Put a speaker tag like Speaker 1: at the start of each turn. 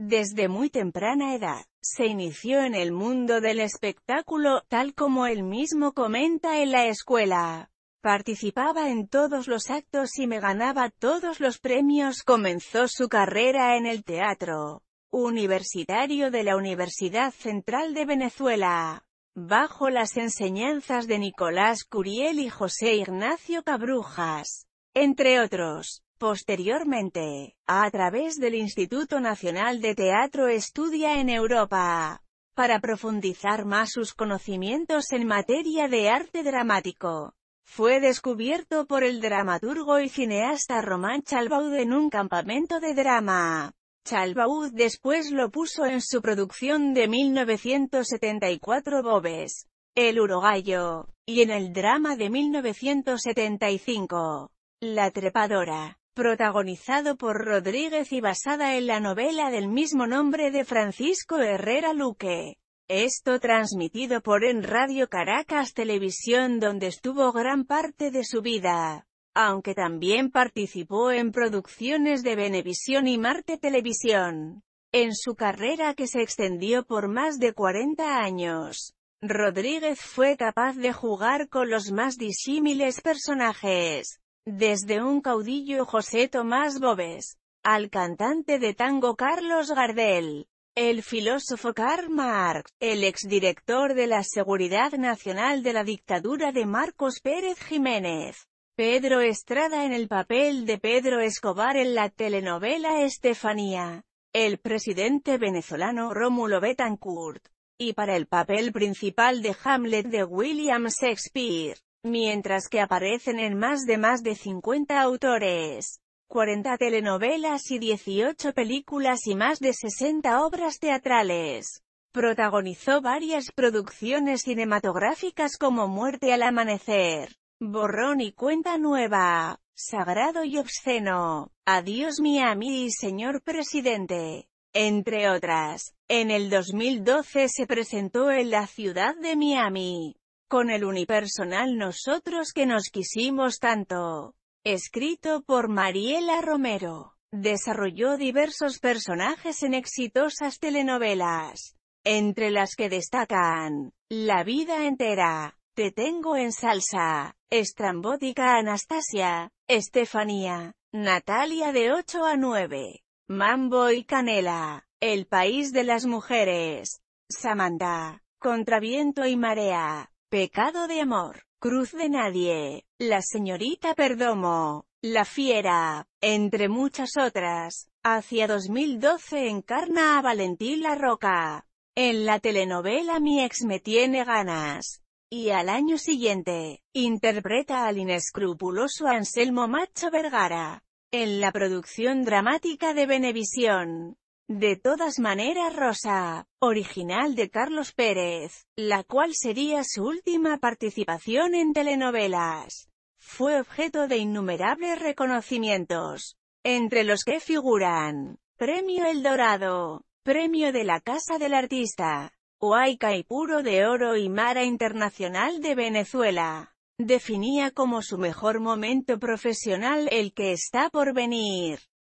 Speaker 1: Desde muy temprana edad, se inició en el mundo del espectáculo, tal como él mismo comenta en la escuela. Participaba en todos los actos y me ganaba todos los premios. Comenzó su carrera en el teatro universitario de la Universidad Central de Venezuela, bajo las enseñanzas de Nicolás Curiel y José Ignacio Cabrujas, entre otros. Posteriormente, a través del Instituto Nacional de Teatro estudia en Europa, para profundizar más sus conocimientos en materia de arte dramático. Fue descubierto por el dramaturgo y cineasta Román Chalbaud en un campamento de drama. Chalbaud después lo puso en su producción de 1974 Bobes, El Urogallo, y en el drama de 1975, La Trepadora protagonizado por Rodríguez y basada en la novela del mismo nombre de Francisco Herrera Luque. Esto transmitido por En Radio Caracas Televisión donde estuvo gran parte de su vida, aunque también participó en producciones de Venevisión y Marte Televisión. En su carrera que se extendió por más de 40 años, Rodríguez fue capaz de jugar con los más disímiles personajes, desde un caudillo José Tomás Bobes, al cantante de tango Carlos Gardel, el filósofo Karl Marx, el exdirector de la Seguridad Nacional de la dictadura de Marcos Pérez Jiménez, Pedro Estrada en el papel de Pedro Escobar en la telenovela Estefanía, el presidente venezolano Rómulo Betancourt, y para el papel principal de Hamlet de William Shakespeare, mientras que aparecen en más de más de 50 autores, 40 telenovelas y 18 películas y más de 60 obras teatrales. Protagonizó varias producciones cinematográficas como Muerte al Amanecer, Borrón y Cuenta Nueva, Sagrado y Obsceno, Adiós Miami y Señor Presidente, entre otras. En el 2012 se presentó en la ciudad de Miami con el unipersonal Nosotros que nos quisimos tanto. Escrito por Mariela Romero. Desarrolló diversos personajes en exitosas telenovelas, entre las que destacan La vida entera, Te tengo en salsa, Estrambótica Anastasia, Estefanía, Natalia de 8 a 9, Mambo y Canela, El país de las mujeres, Samantha, Contraviento y marea, Pecado de amor. Cruz de nadie. La señorita Perdomo. La fiera. Entre muchas otras. Hacia 2012 encarna a Valentín La Roca. En la telenovela Mi ex me tiene ganas. Y al año siguiente, interpreta al inescrupuloso Anselmo Macho Vergara. En la producción dramática de Venevisión. De todas maneras Rosa, original de Carlos Pérez, la cual sería su última participación en telenovelas, fue objeto de innumerables reconocimientos, entre los que figuran, Premio El Dorado, Premio de la Casa del Artista, Huayca y Puro de Oro y Mara Internacional de Venezuela. Definía como su mejor momento profesional el que está por venir.